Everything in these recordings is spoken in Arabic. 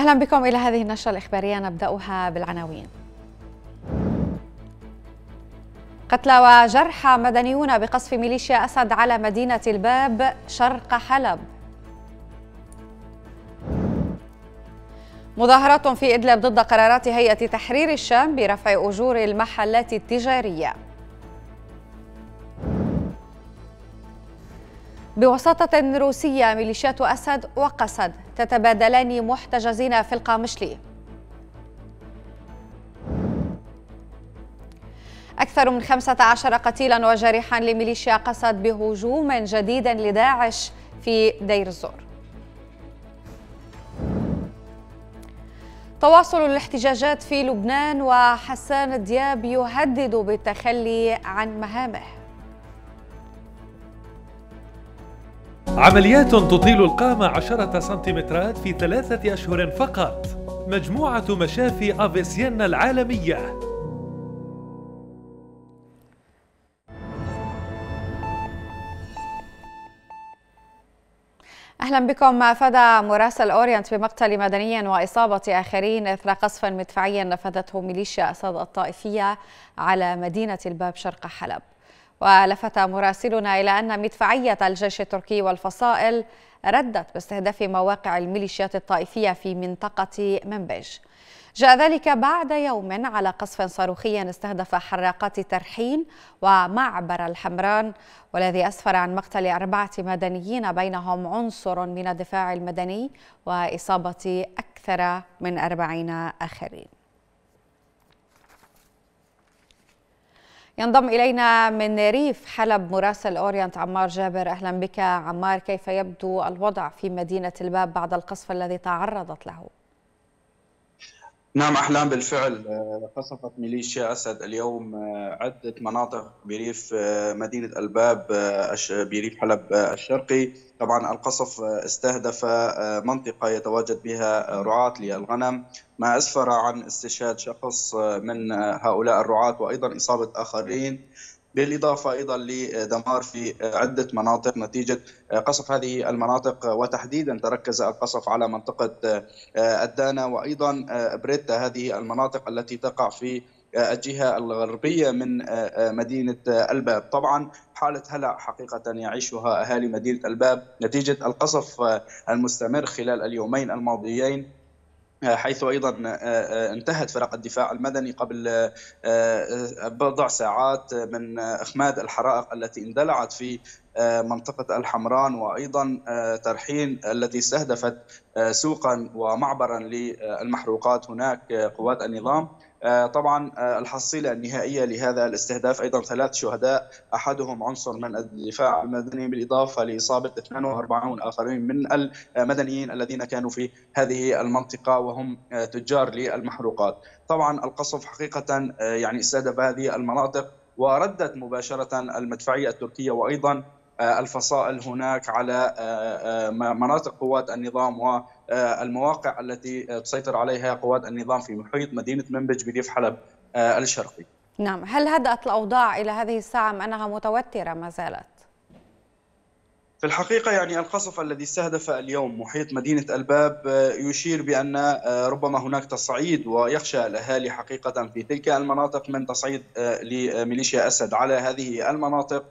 أهلا بكم إلى هذه النشرة الإخبارية نبدأها بالعناوين قتلى وجرحى مدنيون بقصف ميليشيا أسد على مدينة الباب شرق حلب مظاهرات في إدلب ضد قرارات هيئة تحرير الشام برفع أجور المحلات التجارية بوساطة روسية ميليشيات أسد وقسد تتبادلان محتجزين في القامشلي أكثر من 15 قتيلا وجريحا لميليشيا قسد بهجوم جديد لداعش في دير الزور تواصل الاحتجاجات في لبنان وحسان دياب يهدد بالتخلي عن مهامه عمليات تطيل القامة عشرة سنتيمترات في ثلاثة أشهر فقط مجموعة مشافي أفيسيانا العالمية اهلا بكم افاد مراسل اورينت بمقتل مدني واصابه اخرين اثر قصف مدفعي نفذته ميليشيا اسد الطائفيه على مدينه الباب شرق حلب ولفت مراسلنا إلى أن مدفعية الجيش التركي والفصائل ردت باستهداف مواقع الميليشيات الطائفية في منطقة منبج جاء ذلك بعد يوم على قصف صاروخي استهدف حراقات ترحين ومعبر الحمران والذي أسفر عن مقتل أربعة مدنيين بينهم عنصر من الدفاع المدني وإصابة أكثر من أربعين آخرين ينضم إلينا من ريف حلب مراسل أورينت عمار جابر أهلا بك عمار كيف يبدو الوضع في مدينة الباب بعد القصف الذي تعرضت له؟ نعم أحلام بالفعل آه، قصفت ميليشيا أسد اليوم آه، عدة مناطق بريف آه، مدينة الباب بريف حلب الشرقي طبعا القصف استهدف منطقة يتواجد بها رعاة للغنم ما أسفر عن استشهاد شخص من هؤلاء الرعاة وأيضا إصابة آخرين بالإضافة أيضا لدمار في عدة مناطق نتيجة قصف هذه المناطق وتحديدا تركز القصف على منطقة آه، الدانا وأيضا آه، بريتا هذه المناطق التي تقع في آه، الجهه الغربيه من مدينه الباب، طبعا حاله هلع حقيقه يعيشها اهالي مدينه الباب نتيجه القصف المستمر خلال اليومين الماضيين حيث ايضا آه، آه، انتهت فرق الدفاع المدني قبل آه، بضع ساعات من اخماد الحرائق التي اندلعت في منطقة الحمران وأيضا ترحين التي استهدفت سوقا ومعبرا للمحروقات هناك قوات النظام آه، طبعا آه، الحصيلة النهائية لهذا الاستهداف أيضا ثلاث شهداء أحدهم عنصر من الدفاع المدني بالإضافة لإصابة 42 آخرين من المدنيين الذين كانوا في هذه المنطقة وهم آه، تجار للمحروقات طبعا القصف حقيقة يعني استهدف هذه المناطق وردت مباشرة المدفعية التركية وأيضا آه، الفصائل هناك على آه، آه، مناطق قوات النظام والمواقع التي تسيطر عليها قوات النظام في محيط مدينه منبج بريف حلب الشرقي. نعم، هل هدأت الاوضاع الى هذه الساعه ام انها متوتره ما زالت؟ في الحقيقة يعني القصف الذي استهدف اليوم محيط مدينة الباب آه، يشير بأن آه، ربما هناك تصعيد ويخشى الأهالي حقيقة في تلك المناطق من تصعيد آه، لميليشيا أسد على هذه المناطق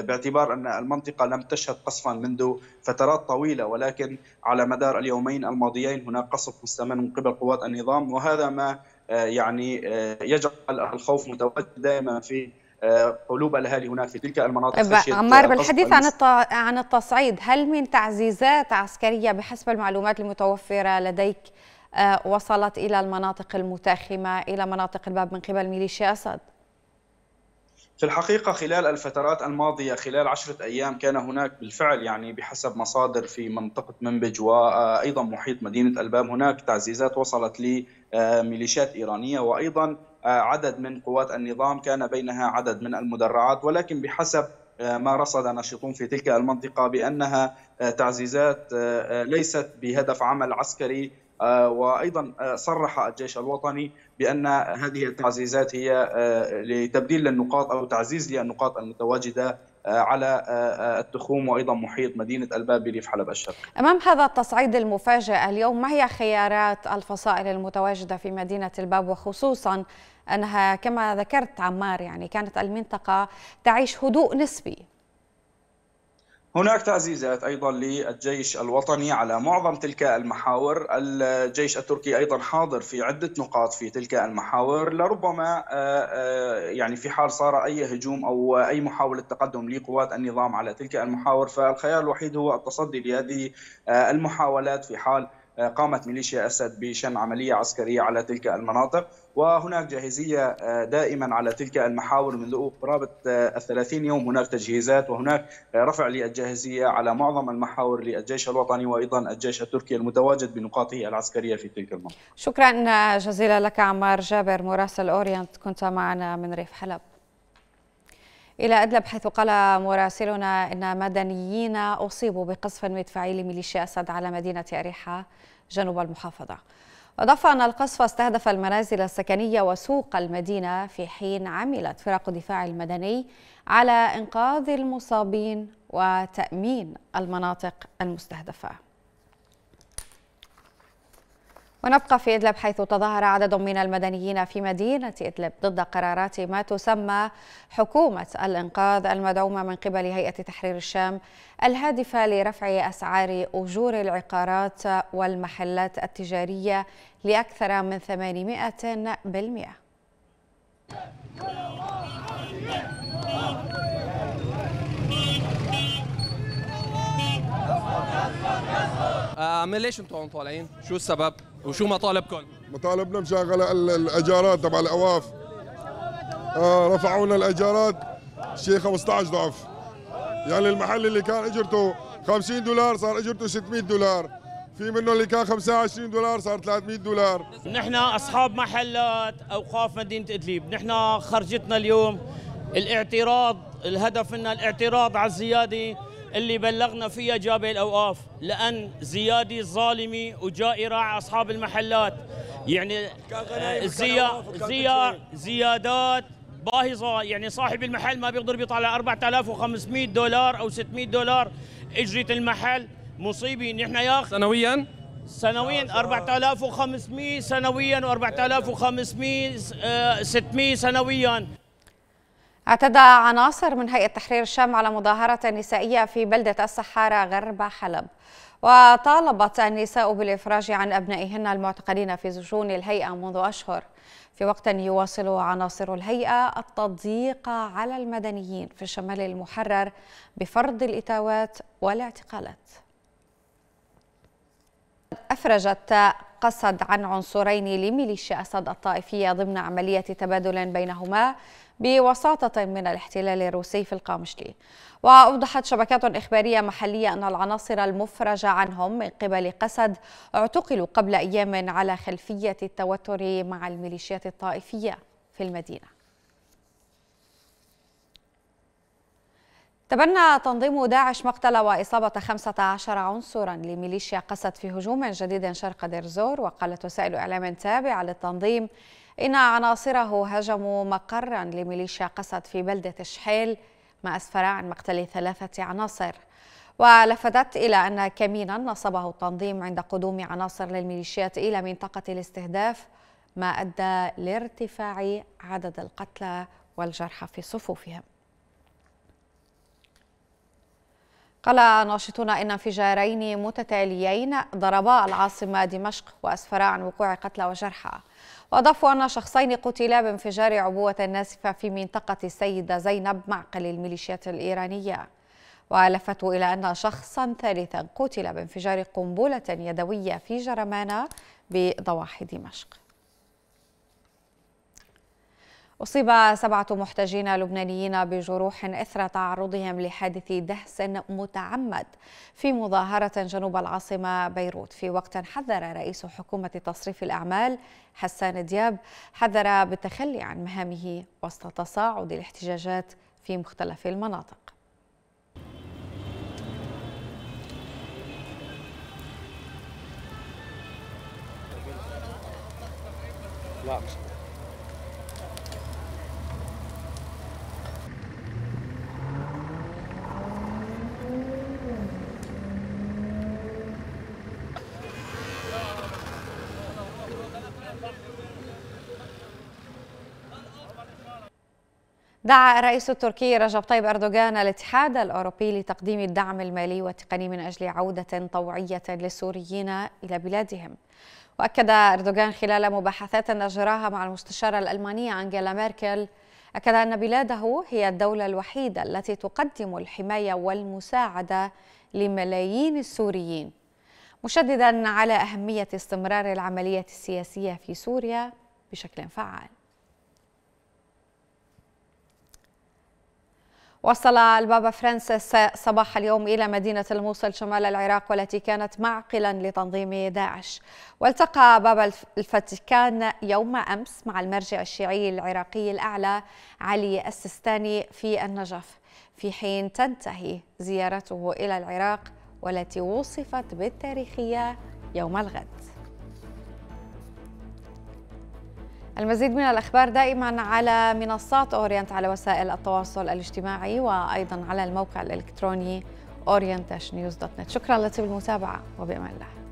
باعتبار أن المنطقة لم تشهد قصفا منذ فترات طويلة ولكن على مدار اليومين الماضيين هناك قصف مستمر من قبل قوات النظام وهذا ما يعني يجعل الخوف متواجد دائما في آه، قلوب الاهالي هناك في تلك المناطق طيب، عمار بالحديث عن عن التصعيد هل من تعزيزات عسكريه بحسب المعلومات المتوفره لديك آه، وصلت الى المناطق المتاخمه الى مناطق الباب من قبل ميليشيا اسد في الحقيقة خلال الفترات الماضية خلال عشرة أيام كان هناك بالفعل يعني بحسب مصادر في منطقة منبج وأيضا محيط مدينة ألباب هناك تعزيزات وصلت لميليشيات آه، إيرانية وأيضا آه، عدد من قوات النظام كان بينها عدد من المدرعات ولكن بحسب آه، ما رصد ناشطون في تلك المنطقة بأنها تعزيزات ليست بهدف عمل عسكري وايضا صرح الجيش الوطني بان هذه التعزيزات هي آه، لتبديل النقاط او تعزيز للنقاط المتواجده آه، على آه، التخوم وايضا محيط مدينه الباب بريف حلب الشرق. امام هذا التصعيد المفاجئ اليوم ما هي خيارات الفصائل المتواجده في مدينه الباب وخصوصا انها كما ذكرت عمار يعني كانت المنطقه تعيش هدوء نسبي هناك تعزيزات ايضا للجيش الوطني على معظم تلك المحاور، الجيش التركي ايضا حاضر في عده نقاط في تلك المحاور، لربما آه، آه، يعني في حال صار اي هجوم او اي محاوله تقدم لقوات النظام على تلك المحاور فالخيار الوحيد هو التصدي لهذه آه، المحاولات في حال آه، قامت ميليشيا أسد بشن عملية عسكرية على تلك المناطق وهناك جاهزية آه، دائما على تلك المحاور منذ قرابة آه، الثلاثين يوم هناك تجهيزات وهناك رفع للجاهزية على معظم المحاور للجيش الوطني وأيضا الجيش التركي المتواجد بنقاطه العسكرية في تلك المنطقة شكرا جزيلا لك عمار جابر مراسل أورينت كنت معنا من ريف حلب إلى أدلب حيث قال مراسلنا أن مدنيين أصيبوا بقصف مدفعي لميليشيا أسد على مدينة أريحة جنوب المحافظة أضاف أن القصف استهدف المنازل السكنية وسوق المدينة في حين عملت فرق الدفاع المدني على إنقاذ المصابين وتأمين المناطق المستهدفة ونبقى في إدلب حيث تظاهر عدد من المدنيين في مدينة إدلب ضد قرارات ما تسمى حكومة الإنقاذ المدعومة من قبل هيئة تحرير الشام الهادفة لرفع أسعار أجور العقارات والمحلات التجارية لأكثر من 800 بالمئة. فمن ليش انتم هون طالعين؟ شو السبب؟ وشو مطالبكم؟ مطالبنا مشغلة الاجارات تبع الاواف آه رفعوا لنا الاجارات شيء 15 ضعف يعني المحل اللي كان اجرته 50 دولار صار اجرته 600 دولار في منه اللي كان 25 دولار صار 300 دولار نحن اصحاب محلات اوقاف مدينه ادلب نحن خرجتنا اليوم الاعتراض الهدف منا الاعتراض على الزياده اللي بلغنا فيها جابه الاوقاف لان زيادي ظالمي وجائرة على اصحاب المحلات يعني زي... زي... زيادات باهظه يعني صاحب المحل ما بيقدر بيطلع 4500 دولار او 600 دولار اجره المحل مصيبه نحن يا سنويا سنويا 4500 سنويا و4500 600 آه، سنويا اعتدى عناصر من هيئة تحرير الشام على مظاهرة نسائية في بلدة السحارة غرب حلب وطالبت النساء بالإفراج عن أبنائهن المعتقلين في سجون الهيئة منذ أشهر في وقت يواصل عناصر الهيئة التضييق على المدنيين في الشمال المحرر بفرض الإتاوات والاعتقالات أفرجت قصد عن عنصرين لميليشيا أسد الطائفية ضمن عملية تبادل بينهما بوساطة من الاحتلال الروسي في القامشلي وأوضحت شبكات إخبارية محلية أن العناصر المفرجة عنهم من قبل قسد اعتقلوا قبل أيام على خلفية التوتر مع الميليشيات الطائفية في المدينة تبنى تنظيم داعش مقتل وإصابة 15 عنصرا لميليشيا قسد في هجوم جديد شرق ديرزور وقالت وسائل إعلام تابعة للتنظيم إن عناصره هجموا مقرا لميليشيا قسد في بلدة شحيل ما أسفر عن مقتل ثلاثة عناصر ولفتت إلى أن كمينا نصبه التنظيم عند قدوم عناصر للميليشيات إلى منطقة الاستهداف ما أدى لارتفاع عدد القتلى والجرحى في صفوفهم قال ناشطون إن انفجارين متتاليين ضربا العاصمة دمشق وأسفرا عن وقوع قتلى وجرحى وأضافوا أن شخصين قتلا بانفجار عبوة ناسفة في منطقة السيدة زينب معقل الميليشيات الإيرانية ولفتوا إلى أن شخصا ثالثا قتل بانفجار قنبلة يدوية في جرمانة بضواحي دمشق أصيب سبعة محتجين لبنانيين بجروح إثر تعرضهم لحادث دهس متعمد في مظاهرة جنوب العاصمة بيروت في وقت حذر رئيس حكومة تصريف الأعمال حسان دياب حذر بالتخلي عن مهامه وسط تصاعد الاحتجاجات في مختلف المناطق Locks. دعا الرئيس التركي رجب طيب أردوغان الاتحاد الأوروبي لتقديم الدعم المالي والتقني من أجل عودة طوعية للسوريين إلى بلادهم وأكد أردوغان خلال مباحثات أجراها مع المستشارة الألمانية أنجيلا ميركل أكد أن بلاده هي الدولة الوحيدة التي تقدم الحماية والمساعدة لملايين السوريين مشددا على أهمية استمرار العملية السياسية في سوريا بشكل فعال وصل البابا فرانسيس صباح اليوم إلى مدينة الموصل شمال العراق والتي كانت معقلا لتنظيم داعش والتقى بابا الفاتيكان يوم أمس مع المرجع الشيعي العراقي الأعلى علي السيستاني في النجف في حين تنتهي زيارته إلى العراق والتي وصفت بالتاريخية يوم الغد المزيد من الأخبار دائما على منصات أورينت على وسائل التواصل الاجتماعي وأيضا على الموقع الإلكتروني orientashnews.net شكرا لطيب المتابعة وبأمان الله